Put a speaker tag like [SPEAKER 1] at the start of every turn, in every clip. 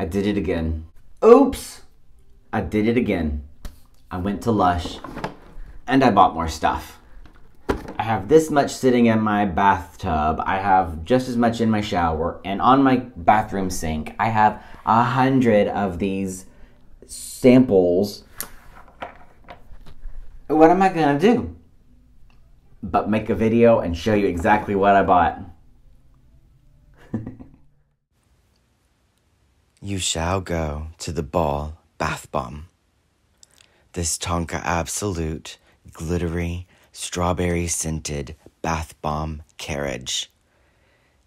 [SPEAKER 1] I did it again. Oops! I did it again. I went to Lush and I bought more stuff. I have this much sitting in my bathtub. I have just as much in my shower and on my bathroom sink. I have a hundred of these samples. What am I gonna do? But make a video and show you exactly what I bought. You shall go to the ball, bath bomb. This Tonka Absolute, glittery, strawberry scented bath bomb carriage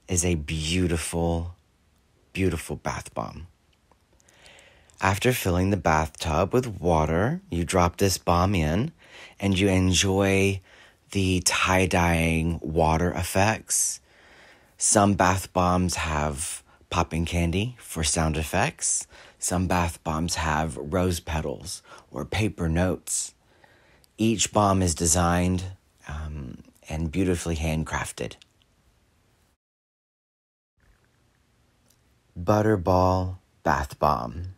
[SPEAKER 1] is a beautiful, beautiful bath bomb. After filling the bathtub with water, you drop this bomb in and you enjoy the tie dyeing water effects. Some bath bombs have popping candy for sound effects. Some bath bombs have rose petals or paper notes. Each bomb is designed um, and beautifully handcrafted. Butterball Bath Bomb.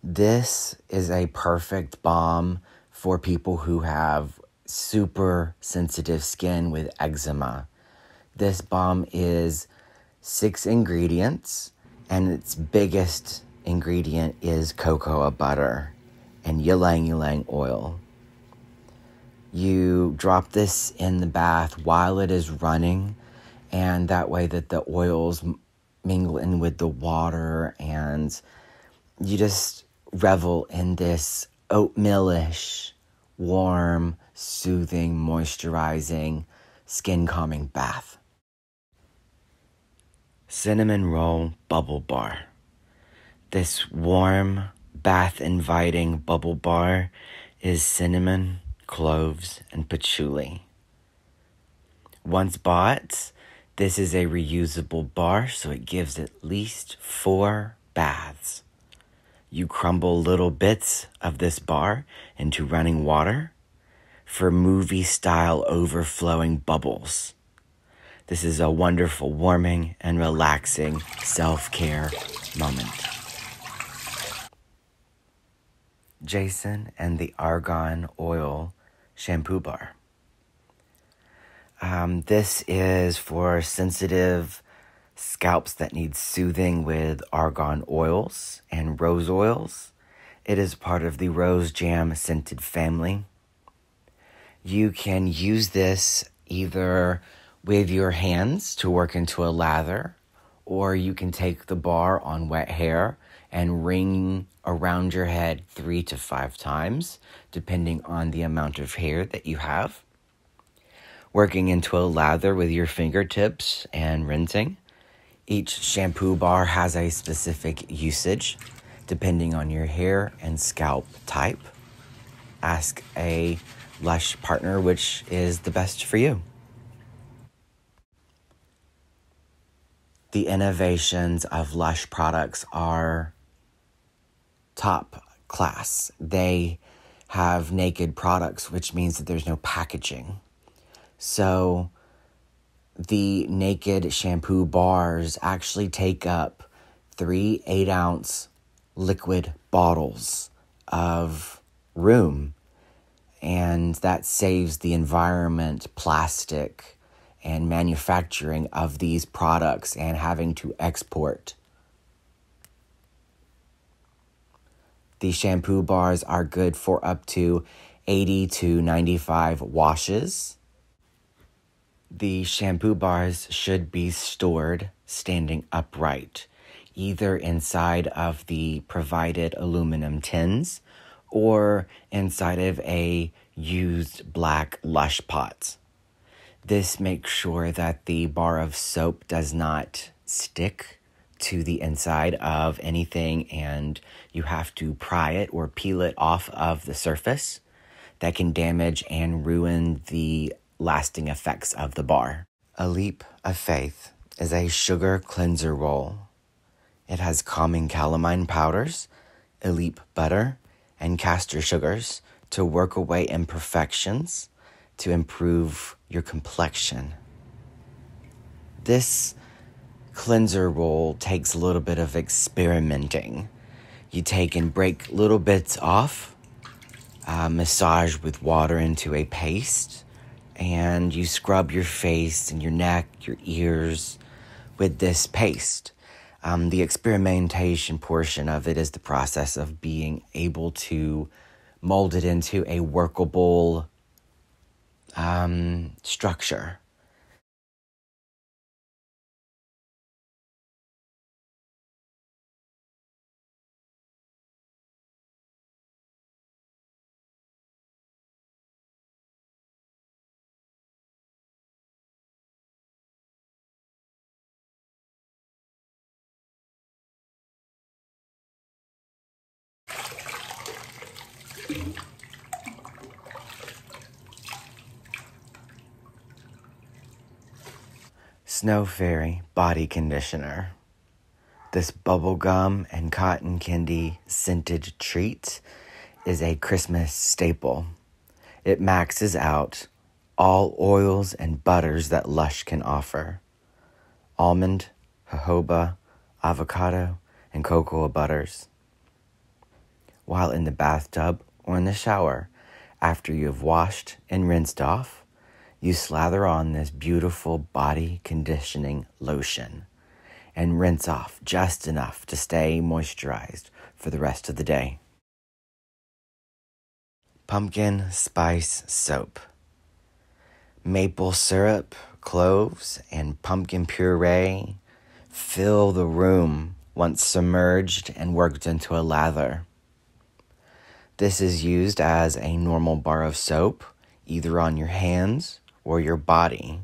[SPEAKER 1] This is a perfect bomb for people who have super sensitive skin with eczema. This bomb is six ingredients, and its biggest ingredient is cocoa butter and ylang ylang oil. You drop this in the bath while it is running, and that way that the oils mingle in with the water, and you just revel in this oatmealish, warm, soothing, moisturizing, skin calming bath cinnamon roll bubble bar. This warm, bath inviting bubble bar is cinnamon, cloves, and patchouli. Once bought, this is a reusable bar, so it gives at least four baths. You crumble little bits of this bar into running water for movie style overflowing bubbles this is a wonderful, warming, and relaxing self care moment. Jason and the Argon Oil Shampoo Bar. Um, this is for sensitive scalps that need soothing with argon oils and rose oils. It is part of the rose jam scented family. You can use this either with your hands to work into a lather, or you can take the bar on wet hair and ring around your head three to five times, depending on the amount of hair that you have. Working into a lather with your fingertips and rinsing. Each shampoo bar has a specific usage depending on your hair and scalp type. Ask a Lush partner which is the best for you. the innovations of Lush products are top class. They have naked products, which means that there's no packaging. So the naked shampoo bars actually take up three eight ounce liquid bottles of room. And that saves the environment plastic and manufacturing of these products and having to export. The shampoo bars are good for up to 80 to 95 washes. The shampoo bars should be stored standing upright, either inside of the provided aluminum tins or inside of a used black lush pot. This makes sure that the bar of soap does not stick to the inside of anything and you have to pry it or peel it off of the surface. That can damage and ruin the lasting effects of the bar. A Leap of Faith is a sugar cleanser roll. It has calming calamine powders, Elip butter, and castor sugars to work away imperfections, to improve your complexion. This cleanser roll takes a little bit of experimenting. You take and break little bits off, uh, massage with water into a paste, and you scrub your face and your neck, your ears with this paste. Um, the experimentation portion of it is the process of being able to mold it into a workable um, structure Snow Fairy Body Conditioner. This bubblegum and cotton candy scented treat is a Christmas staple. It maxes out all oils and butters that Lush can offer almond, jojoba, avocado, and cocoa butters. While in the bathtub or in the shower, after you have washed and rinsed off, you slather on this beautiful body conditioning lotion and rinse off just enough to stay moisturized for the rest of the day. Pumpkin spice soap. Maple syrup, cloves, and pumpkin puree fill the room once submerged and worked into a lather. This is used as a normal bar of soap, either on your hands or your body.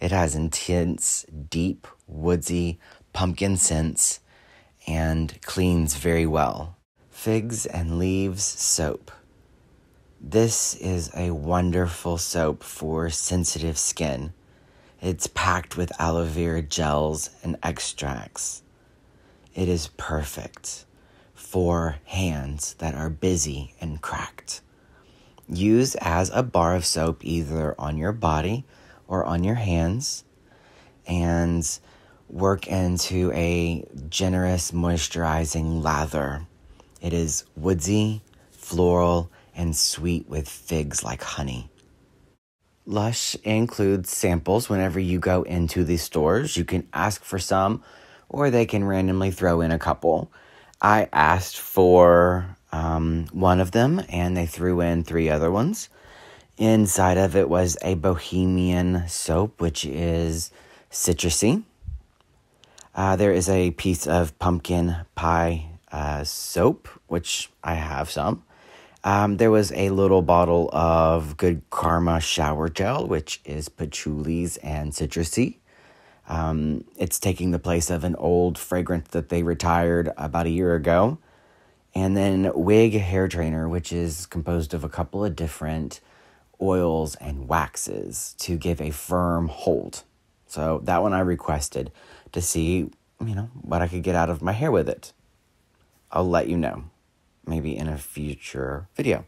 [SPEAKER 1] It has intense, deep, woodsy pumpkin scents and cleans very well. Figs and Leaves Soap. This is a wonderful soap for sensitive skin. It's packed with aloe vera gels and extracts. It is perfect for hands that are busy and cracked. Use as a bar of soap either on your body or on your hands and work into a generous moisturizing lather. It is woodsy, floral, and sweet with figs like honey. Lush includes samples whenever you go into the stores. You can ask for some or they can randomly throw in a couple. I asked for um, one of them, and they threw in three other ones. Inside of it was a bohemian soap, which is citrusy. Uh, there is a piece of pumpkin pie uh, soap, which I have some. Um, there was a little bottle of Good Karma shower gel, which is patchouli's and citrusy. Um, it's taking the place of an old fragrance that they retired about a year ago. And then Wig Hair Trainer, which is composed of a couple of different oils and waxes to give a firm hold. So that one I requested to see, you know, what I could get out of my hair with it. I'll let you know, maybe in a future video.